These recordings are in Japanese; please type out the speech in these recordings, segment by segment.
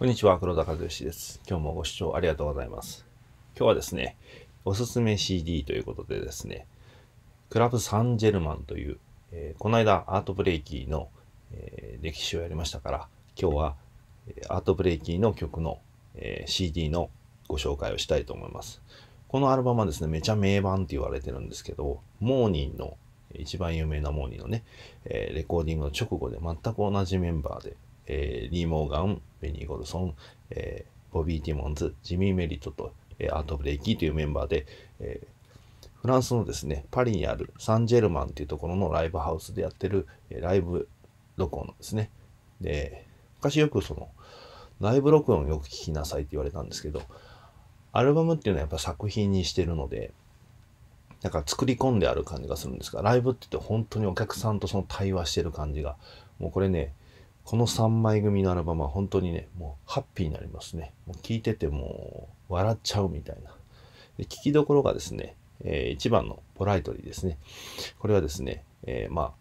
こんにちは、黒田和義です。今日もご視聴ありがとうございます。今日はですね、おすすめ CD ということでですね、クラブサンジェルマンという、えー、この間アートブレイキーの、えー、歴史をやりましたから、今日は、えー、アートブレイキーの曲の、え CD のご紹介をしたいと思います。このアルバムはですね、めちゃ名盤って言われてるんですけど、モーニンの、一番有名なモーニーのね、えレコーディングの直後で全く同じメンバーでえー、リー・モーガン、ベニー・ゴルソン、えー、ボビー・ティモンズ、ジミー・メリットと、えー、アート・ブレイキーというメンバーで、えフランスのですね、パリにあるサンジェルマンというところのライブハウスでやってる、えライブ録音ですね。で、昔よくその、ライブ録音をよく聞きなさいって言われたんですけど、アルバムっていうのはやっぱ作品にしてるので、なんか作り込んである感じがするんですが、ライブって言って本当にお客さんとその対話してる感じが、もうこれね、この3枚組のアルバムは本当にね、もうハッピーになりますね。もう聞いててもう笑っちゃうみたいな。で聞きどころがですね、えー、1番のポライトリーですね。これはですね、えー、まあ、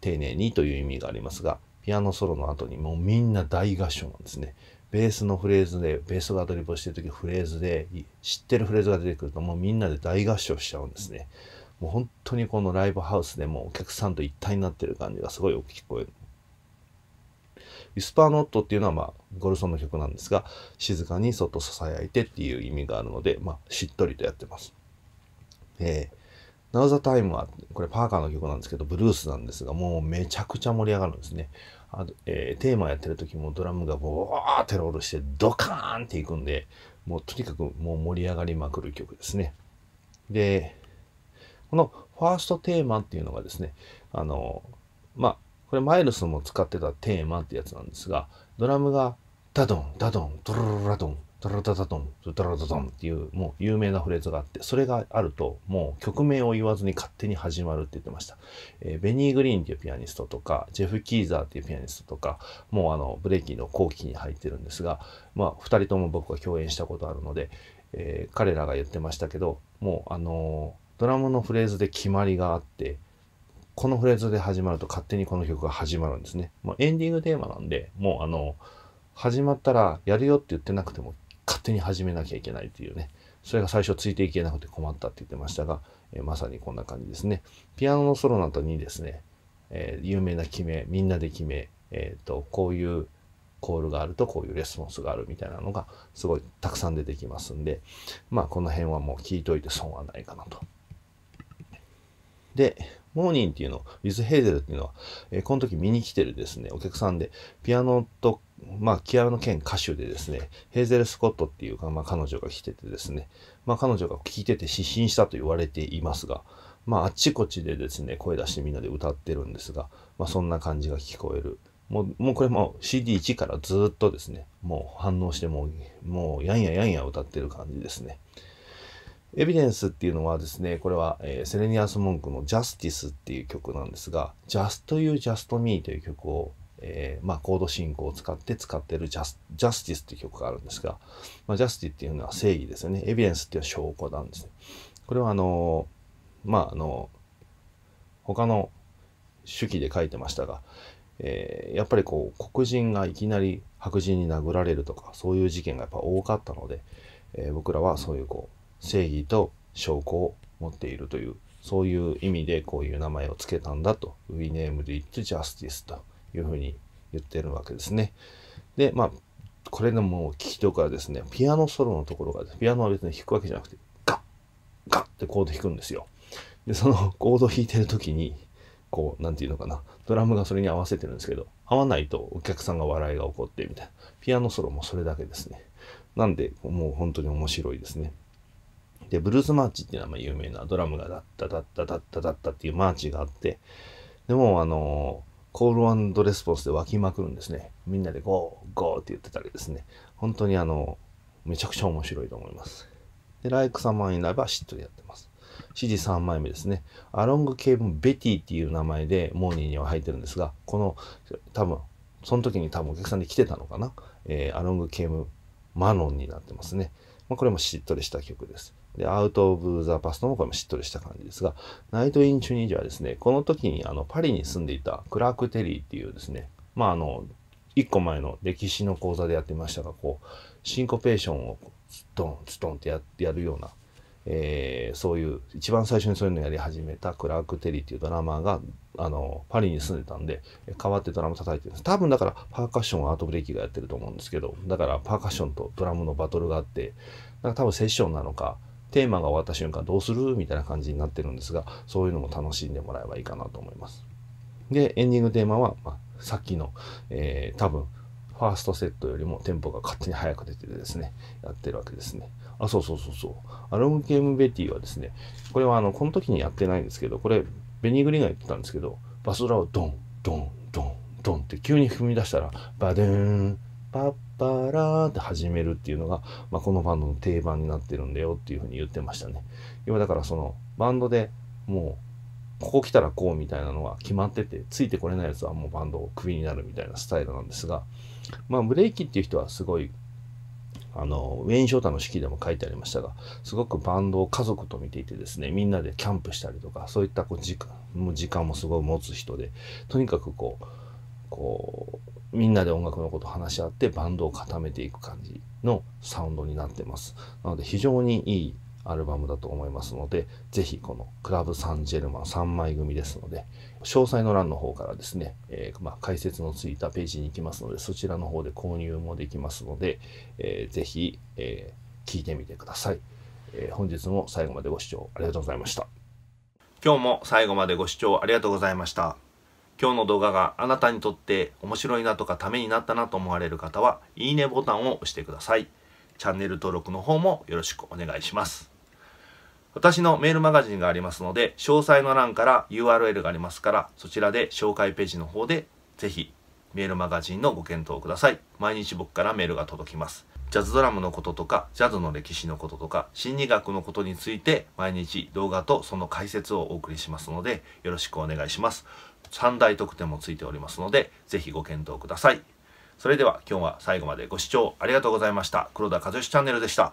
丁寧にという意味がありますが、ピアノソロの後にもうみんな大合唱なんですね。ベースのフレーズで、ベースがアドリブをしてる時フレーズで、知ってるフレーズが出てくるともうみんなで大合唱しちゃうんですね。もう本当にこのライブハウスでもお客さんと一体になってる感じがすごい大きく聞こえるウィスパーノットっていうのは、まあ、ゴルソンの曲なんですが、静かにそっと囁いてっていう意味があるので、まあ、しっとりとやってます。えー Now the Time は、これパーカーの曲なんですけど、ブルースなんですが、もうめちゃくちゃ盛り上がるんですね。あえー、テーマやってる時もドラムがボーってロールしてドカーンっていくんで、もうとにかくもう盛り上がりまくる曲ですね。で、このファーストテーマっていうのがですね、あの、まあ、これマイルスも使ってたテーマってやつなんですが、ドラムがダドン、ダドン、ドロロラドン、ドロタタドン、ドロタドンっていうもう有名なフレーズがあって、それがあるともう曲名を言わずに勝手に始まるって言ってました。えー、ベニー・グリーンっていうピアニストとか、ジェフ・キーザーっていうピアニストとか、もうあのブレイキーの後期に入ってるんですが、まあ2人とも僕は共演したことあるので、えー、彼らが言ってましたけど、もうあのー、ドラムのフレーズで決まりがあって、このフレーズで始まると勝手にこの曲が始まるんですね。もうエンディングテーマなんで、もうあの、始まったらやるよって言ってなくても勝手に始めなきゃいけないっていうね。それが最初ついていけなくて困ったって言ってましたが、えー、まさにこんな感じですね。ピアノのソロなどにですね、えー、有名な決め、みんなで決め、えっ、ー、と、こういうコールがあるとこういうレスポンスがあるみたいなのがすごいたくさん出てきますんで、まあこの辺はもう聞いといて損はないかなとで、モーニンっていうの、ウィズ・ヘイゼルっていうのは、えー、この時見に来てるですね、お客さんで、ピアノと、まあ、キアラの兼歌手でですね、ヘイゼル・スコットっていうか、まあ、彼女が来ててですね、まあ、彼女が聴いてて失神したと言われていますが、まあ、あっちこっちでですね、声出してみんなで歌ってるんですが、まあ、そんな感じが聞こえる。もう、もうこれも CD1 からずっとですね、もう反応してもう、もう、やんややんや歌ってる感じですね。エビデンスっていうのはですね、これは、えー、セレニアス・モンクのジャスティスっていう曲なんですが、Just You, Just Me という曲を、えー、まあ、コード進行を使って使ってるジャスジャスティスっていう曲があるんですが、まあ、ジャスティっていうのは正義ですよね。エビデンスっていうのは証拠なんですね。これはあのー、まあ、あの他の手記で書いてましたが、えやっぱりこう黒人がいきなり白人に殴られるとかそういう事件がやっぱ多かったので、え僕らはそういうこう正義と証拠を持っているというそういう意味でこういう名前を付けたんだと We named it justice というふうに言ってるわけですね。でまあこれのもう聞きとかですねピアノソロのところがピアノは別に弾くわけじゃなくてガッガッってコード弾くんですよ。でその コード弾いてる時にこうなんていうのかなドラムがそれに合わせてるんですけど合わないとお客さんが笑いが起こってみたいなピアノソロもそれだけですね。なんでもう本当に面白いですね。で、ブルースマーチっていうのはま有名なドラムがダッタダッタダッタダッタっていうマーチがあって、でもあの、コールレスポンスで湧きまくるんですね。みんなでゴー、ゴーって言ってたりですね。本当にあの、めちゃくちゃ面白いと思います。で、ライク様になればブはしっとりやってます。指示3枚目ですね。アロングケーブンベティっていう名前でモーニーには入ってるんですが、この、多分、その時に多分お客さんに来てたのかな。えー、アロングケーブンマノンになってますね。まあ、これもしっとりした曲です。で、アウト・オブ・ザ・パストもこれもしっとりした感じですが、ナイト・イン・チュニジアはですね、この時にあのパリに住んでいたクラーク・テリーっていうですね、まああの、1個前の歴史の講座でやってましたが、こう、シンコペーションをツトンツトンってややるようなえー、そういう一番最初にそういうのをやり始めたクラーク・テリーっていうドラマーがあのパリに住んでたんで変わってドラム叩いてるんです多分だからパーカッションはアートブレーキがやってると思うんですけどだからパーカッションとドラムのバトルがあってなんか多分セッションなのかテーマが終わった瞬間どうするみたいな感じになってるんですがそういうのも楽しんでもらえばいいかなと思います。でエンディングテーマは、まあ、さっきの、えー、多分ファーストセットよりもテンポが勝手に速く出てですね、やってるわけですね。あ、そうそうそうそう。アロム・ゲーム・ベティはですね、これはあの、この時にやってないんですけど、これ、ベニー・グリーンが言ってたんですけど、バスドラをドン、ドン、ドン、ドンって急に踏み出したら、バデーン、パッパラーって始めるっていうのが、まあ、このバンドの定番になってるんだよっていうふうに言ってましたね。今だからその、バンドでもう、ここ来たらこうみたいなのは決まってて、ついてこれないやつはもうバンドをクビになるみたいなスタイルなんですが、まあブレーキっていう人はすごい、あの、ウェイン・ショータの式でも書いてありましたが、すごくバンドを家族と見ていてですね、みんなでキャンプしたりとか、そういったこう時間も時間もすごい持つ人で、とにかくこう、こうみんなで音楽のことを話し合ってバンドを固めていく感じのサウンドになってますなので非常にいいアルバムだと思いますので、ぜひこのクラブサンジェルマン3枚組ですので、詳細の欄の方からですね、えー、まあ、解説のついたページに行きますので、そちらの方で購入もできますので、えー、ぜひ、えー、聞いてみてください、えー、本日も最後までご視聴ありがとうございました。今日も最後までご視聴ありがとうございました。今日の動画があなたにとって面白いなとかためになったなと思われる方は、いいねボタンを押してください。チャンネル登録の方もよろしくお願いします。私のメールマガジンがありますので、詳細の欄から URL がありますから、そちらで紹介ページの方で、ぜひメールマガジンのご検討ください。毎日僕からメールが届きます。ジャズドラムのこととか、ジャズの歴史のこととか、心理学のことについて、毎日動画とその解説をお送りしますので、よろしくお願いします。3大特典もついておりますので、ぜひご検討ください。それでは今日は最後までご視聴ありがとうございました。黒田和義チャンネルでした。